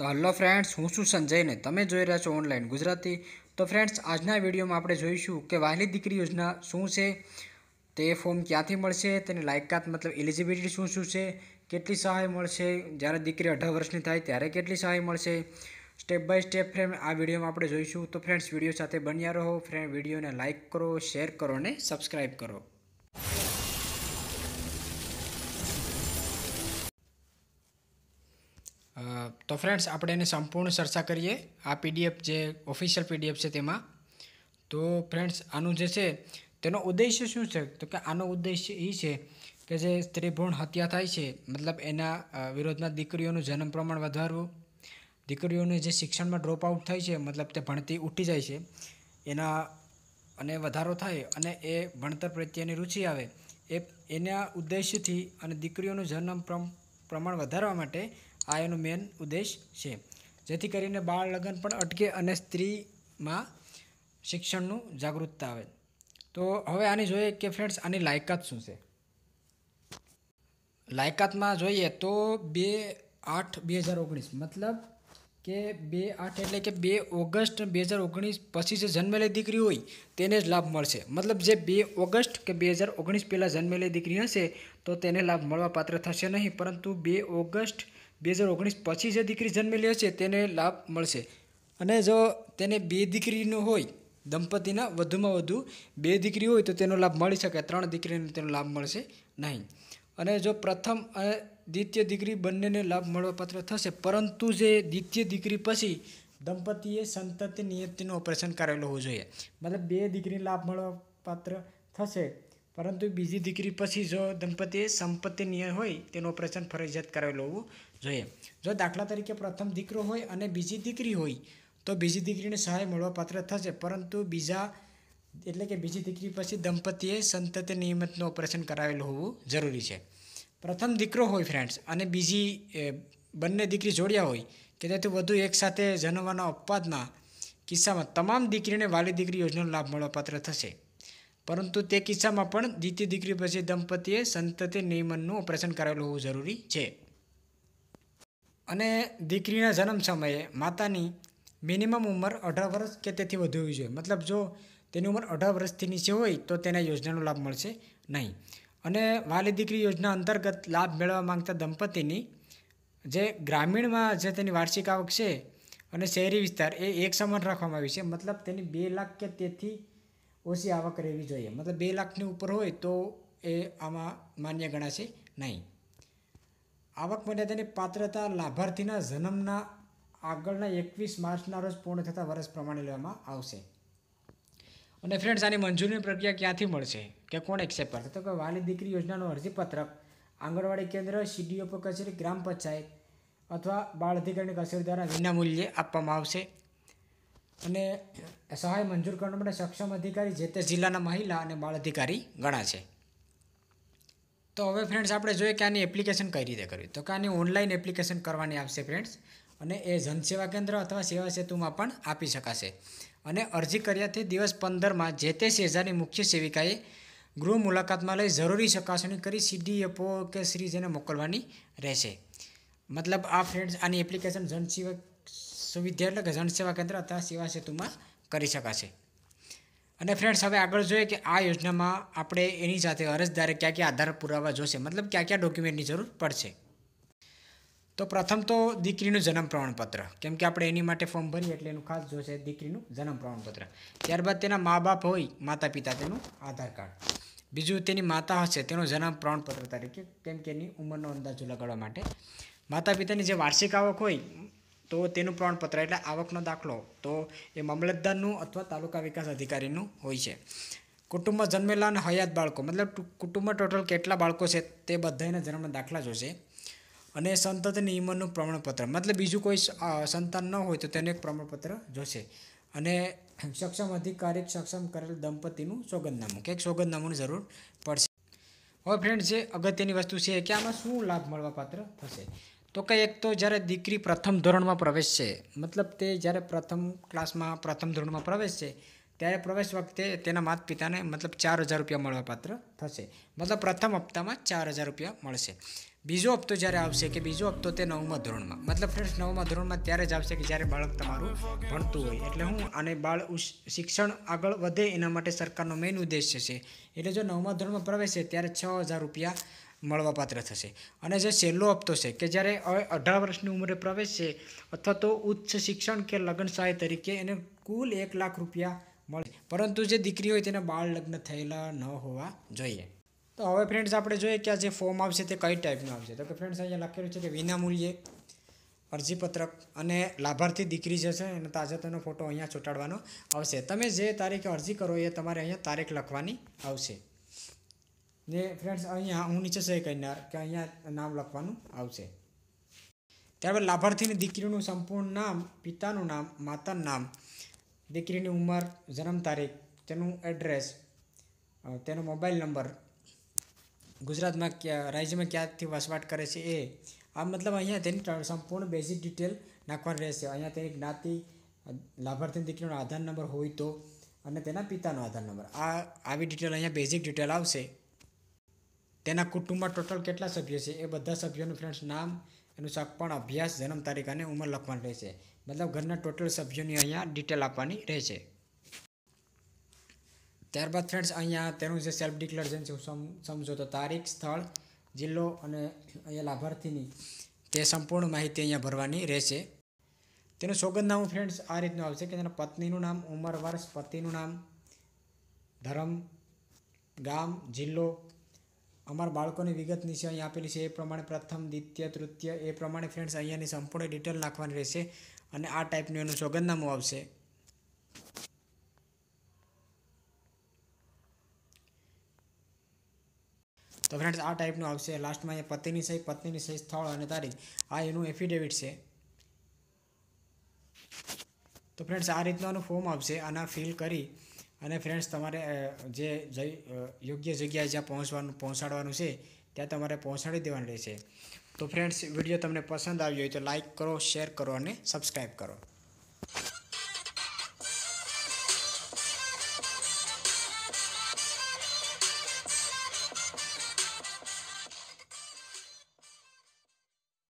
તો hello friends હું છું સંજયને તમે જોઈ રહ્યા છો ઓનલાઈન ગુજરાતી તો ફ્રેન્ડ્સ આજના વિડીયોમાં આપણે જોઈશું કે વહાલી દીકરી યોજના શું છે તે ફોર્મ ક્યાંથી મળશે તેની લાયકાત મતલબ એલિજિબિલિટી શું શું છે કેટલી સહાય મળશે જ્યારે દીકરી અઢાર વર્ષની થાય ત્યારે કેટલી સહાય મળશે સ્ટેપ બાય સ્ટેપ ફ્રેન્ડ આ વિડીયોમાં આપણે જોઈશું તો ફ્રેન્ડ્સ વિડીયો સાથે બન્યા રહો ફ્રેન્ડ વિડીયોને લાઇક કરો શેર કરો અને સબસ્ક્રાઈબ કરો તો ફ્રેન્ડ્સ આપણે એની સંપૂર્ણ ચર્ચા કરીએ આ પીડીએફ જે ઓફિશિયલ પીડીએફ છે તેમાં તો ફ્રેન્ડ્સ આનું જે છે તેનો ઉદ્દેશ્ય શું છે તો કે આનો ઉદ્દેશ્ય એ છે કે જે સ્ત્રી ભ્રૂણ હત્યા થાય છે મતલબ એના વિરોધમાં દીકરીઓનું જન્મ પ્રમાણ વધારવું દીકરીઓનું જે શિક્ષણમાં ડ્રોપ આઉટ થાય છે મતલબ તે ભણતી ઉઠી જાય છે એના અને વધારો થાય અને એ ભણતર પ્રત્યેની રુચિ આવે એ એના ઉદ્દેશ્યથી અને દીકરીઓનું જન્મ પ્રમાણ વધારવા માટે આ એનો મેન ઉદ્દેશ છે જેથી કરીને બાળ લગ્ન પણ અટકે અને સ્ત્રીમાં શિક્ષણનું જાગૃતતા આવે તો હવે આની જોઈએ કે ફ્રેન્ડ્સ આની લાયકાત શું છે લાયકાતમાં જોઈએ તો બે આઠ બે હજાર ઓગણીસ મતલબ કે બે આઠ એટલે કે બે ઓગસ્ટ બે હજાર ઓગણીસ પછી જે જન્મેલી દીકરી હોય તેને જ લાભ મળશે મતલબ જે બે ઓગસ્ટ કે બે હજાર ઓગણીસ પહેલાં જન્મેલી દીકરી હશે તો તેને લાભ મળવા પાત્ર થશે નહીં પરંતુ બે ઓગસ્ટ બે હજાર ઓગણીસ પછી જે દીકરી જન્મેલી હશે તેને લાભ મળશે અને જો તેને બે દીકરીનો હોય દંપતીના વધુમાં વધુ બે દીકરી હોય તો તેનો લાભ મળી શકે ત્રણ દીકરીને તેનો લાભ મળશે નહીં અને જો પ્રથમ દ્વિતીય દીકરી બંનેને લાભ મળવાપાત્ર થશે પરંતુ જે દ્વિતીય દીકરી પછી દંપતીએ સંતતિ નિયતિનું ઓપરેશન કરેલું હોવું જોઈએ મતલબ બે દીકરી લાભ મળવાપાત્ર થશે પરંતુ બીજી દીકરી પછી જો દંપતીએ સંપત્તિ નિયય હોય તેનું ઓપરેશન ફરજિયાત કરેલું હોવું જોઈએ જો દાખલા તરીકે પ્રથમ દીકરો હોય અને બીજી દીકરી હોય તો બીજી દીકરીને સહાય મળવાપાત્ર થશે પરંતુ બીજા એટલે કે બીજી દીકરી પછી દંપતીએ સંતતિ નિયમિતનું ઓપરેશન કરાવેલું હોવું જરૂરી છે પ્રથમ દીકરો હોય ફ્રેન્ડ્સ અને બીજી બંને દીકરી જોડ્યા હોય કે તેથી વધુ એકસાથે જન્મવાના અપવાદના કિસ્સામાં તમામ દીકરીને વાલી દીકરી યોજનાનો લાભ મળવા પાત્ર થશે પરંતુ તે કિસ્સામાં પણ દ્વિતીય દીકરી પછી દંપતીએ સંતતિ નિયમનનું ઓપરેશન કરાવેલું હોવું જરૂરી છે અને દીકરીના જન્મ સમયે માતાની મિનિમમ ઉંમર અઢાર વર્ષ કે તેથી વધુ હોવી જોઈએ મતલબ જો તેની ઉંમર અઢાર વર્ષથી નીચે હોય તો તેને યોજનાનો લાભ મળશે નહીં અને વાલી દીકરી યોજના અંતર્ગત લાભ મેળવવા માંગતા દંપતીની જે ગ્રામીણમાં જે તેની વાર્ષિક આવક છે અને શહેરી વિસ્તાર એ એક સમાન રાખવામાં આવી છે મતલબ તેની બે લાખ કે તેથી ઓછી આવક રહેવી જોઈએ મતલબ બે લાખની ઉપર હોય તો એ આમાં માન્ય ગણાશે નહીં આવક મર્યાદાની પાત્રતા લાભાર્થીના જન્મના આગળના એકવીસ માર્ચના રોજ પૂર્ણ થતા વર્ષ પ્રમાણે લેવામાં આવશે અને ફ્રેન્ડ્સ આની મંજૂરીની પ્રક્રિયા ક્યાંથી મળશે કે કોણ એક્સેપ્ટ કરશે તો કે વાલી દીકરી યોજનાનો અરજીપત્રક આંગણવાડી કેન્દ્ર સીડીઓ પર કચેરી ગ્રામ પંચાયત અથવા બાળ અધિકારીની કચેરી દ્વારા વિનામૂલ્યે આપવામાં આવશે અને સહાય મંજૂર કરવા માટે સક્ષમ અધિકારી જે તે જિલ્લાના મહિલા અને બાળ અધિકારી ગણાશે તો હવે ફ્રેન્ડ્સ આપણે જોઈએ કે આની એપ્લિકેશન કઈ રીતે કરવી તો કે આની ઓનલાઈન એપ્લિકેશન કરવાની આવશે ફ્રેન્ડ્સ અને એ જનસેવા કેન્દ્ર અથવા સેવા સેતુમાં પણ આપી શકાશે અને અરજી કર્યાથી દિવસ પંદરમાં જે તે સેજાની મુખ્ય સેવિકાએ ગૃહ મુલાકાતમાં લઈ જરૂરી ચકાસણી કરી સીડી એપો કે શ્રી જેને મોકલવાની રહેશે મતલબ આ ફ્રેન્ડ્સ આની એપ્લિકેશન જનસેવા સુવિધા એટલે કે જનસેવા કેન્દ્ર અથવા સેવા સેતુમાં કરી શકાશે અને ફ્રેન્ડ્સ હવે આગળ જોઈએ કે આ યોજનામાં આપણે એની સાથે અરજદારે ક્યાં ક્યાં આધાર પુરાવા જોશે મતલબ ક્યાં ક્યાં ડોક્યુમેન્ટની જરૂર પડશે તો પ્રથમ તો દીકરીનું જન્મ પ્રમાણપત્ર કેમ કે આપણે એની માટે ફોર્મ ભરીએ એટલે એનું ખાસ જોશે દીકરીનું જન્મ પ્રમાણપત્ર ત્યારબાદ તેના મા બાપ હોય માતા પિતા તેનું આધાર કાર્ડ બીજું તેની માતા હશે તેનું જન્મ પ્રમાણપત્ર તરીકે કેમ કે એની ઉંમરનો અંદાજો લગાડવા માટે માતા પિતાની જે વાર્ષિક આવક હોય તો તેનું પ્રમાણપત્ર એટલે આવકનો દાખલો તો એ મામલતદારનું અથવા તાલુકા વિકાસ અધિકારીનું હોય છે કુટુંબમાં જન્મેલા અને હયાત બાળકો મતલબ કુટુંબમાં ટોટલ કેટલા બાળકો છે તે બધાના જન્મના દાખલા જોશે અને સંતત નિયમનનું પ્રમાણપત્ર મતલબ બીજું કોઈ સંતાન ન હોય તો તેને એક પ્રમાણપત્ર જોશે અને સક્ષમ અધિકારી સક્ષમ કરેલ દંપતીનું સોગંદનામું કે એક સોગંદનામુંની જરૂર પડશે હવે ફ્રેન્ડ જે અગત્યની વસ્તુ છે કે આમાં શું લાભ મળવા પાત્ર થશે તો કે એક તો જ્યારે દીકરી પ્રથમ ધોરણમાં પ્રવેશ છે મતલબ તે જ્યારે પ્રથમ ક્લાસમાં પ્રથમ ધોરણમાં પ્રવેશ છે ત્યારે પ્રવેશ વખતે તેના માતા પિતાને મતલબ ચાર હજાર રૂપિયા મળવાપાત્ર થશે મતલબ પ્રથમ હપ્તામાં ચાર હજાર રૂપિયા મળશે બીજો હપ્તો જ્યારે આવશે કે બીજો હપ્તો તે નવમા ધોરણમાં મતલબ ફ્રેન્ડ્સ નવમા ધોરણમાં ત્યારે જ આવશે કે જ્યારે બાળક તમારું ભણતું હોય એટલે હું અને બાળ શિક્ષણ આગળ વધે એના માટે સરકારનો મેઇન ઉદ્દેશ્ય છે એટલે જો નવમા ધોરણમાં પ્રવેશે ત્યારે છ હજાર રૂપિયા મળવાપાત્ર થશે અને જે છેલ્લો હપ્તો છે કે જ્યારે અઢાર વર્ષની ઉંમરે પ્રવેશશે અથવા તો ઉચ્ચ શિક્ષણ કે લગ્ન સહાય તરીકે એને કુલ એક લાખ રૂપિયા મળે પરંતુ જે દીકરી હોય તેના બાળ લગ્ન થયેલા ન હોવા જોઈએ તો હવે ફ્રેન્ડ્સ આપણે જોઈએ કે આ જે ફોર્મ આવશે તે કઈ ટાઈપનું આવશે તો કે ફ્રેન્ડ્સ અહીંયા લખેલું છે કે વિનામૂલ્યે અરજીપત્રક અને લાભાર્થી દીકરી જે છે એને તાજેતરનો ફોટો અહીંયા ચોંટાડવાનો આવશે તમે જે તારીખે અરજી કરો એ તમારે અહીંયા તારીખ લખવાની આવશે ને ફ્રેન્ડ્સ અહીંયા હું નીચે સહી કરનાર કે અહીંયા નામ લખવાનું આવશે ત્યારબાદ લાભાર્થીની દીકરીનું સંપૂર્ણ નામ પિતાનું નામ માતાનું નામ દીકરીની ઉંમર જન્મ તારીખ તેનું એડ્રેસ તેનો મોબાઈલ નંબર ગુજરાતમાં ક્યાં રાજ્યમાં ક્યાંથી વસવાટ કરે છે એ આ મતલબ અહીંયા તેની સંપૂર્ણ બેઝિક ડિટેલ નાખવાની રહેશે અહીંયા તેની જ્ઞાતિ લાભાર્થી દીકરીનો આધાર નંબર હોય તો અને તેના પિતાનો આધાર નંબર આ આવી ડિટેલ અહીંયા બેઝિક ડિટેલ આવશે તેના કુટુંબમાં ટોટલ કેટલા સભ્યો છે એ બધા સભ્યોનું ફ્રેન્ડ્સ નામ એનું શાક પણ અભ્યાસ જન્મ તારીખ અને ઉંમર લખવાનું રહેશે મતલબ ઘરના ટોટલ સભ્યોની અહીંયા ડિટેલ આપવાની રહેશે ત્યારબાદ ફ્રેન્ડ્સ અહીંયા તેનું જે સેલ્ફ ડિક્લેરેશન છે સમજો તો તારીખ સ્થળ જિલ્લો અને અહીંયા લાભાર્થીની તે સંપૂર્ણ માહિતી અહીંયા ભરવાની રહેશે તેનું સોગંદનામું ફ્રેન્ડ્સ આ રીતનું આવશે કે તેના પત્નીનું નામ ઉંમર વર્ષ પતિનું નામ ધર્મ ગામ જિલ્લો અમારા બાળકોની વિગત નીચે અહીંયા આપેલી છે એ પ્રમાણે પ્રથમ દ્વિતીય તૃતીય એ પ્રમાણે ફ્રેન્ડ્સ અહીંયાની સંપૂર્ણ ડિટેલ નાખવાની રહેશે અને આ ટાઈપનું એનું સોગંદનામું આવશે તો ફ્રેન્ડ્સ આ ટાઈપનું આવશે લાસ્ટમાં એ પતિની સહી પત્નીની સહી સ્થળ અને તારીખ આ એનું એફિડેવિટ છે તો ફ્રેન્ડ્સ આ રીતનું આનું ફોર્મ આવશે આના ફિલ કરી અને ફ્રેન્ડ્સ તમારે જે યોગ્ય જગ્યાએ જ્યાં પહોંચવાનું પહોંચાડવાનું છે ત્યાં તમારે પહોંચાડી દેવાનું રહેશે તો ફ્રેન્ડ્સ વિડીયો તમને પસંદ આવ્યો હોય તો લાઇક કરો શેર કરો અને સબસ્ક્રાઈબ કરો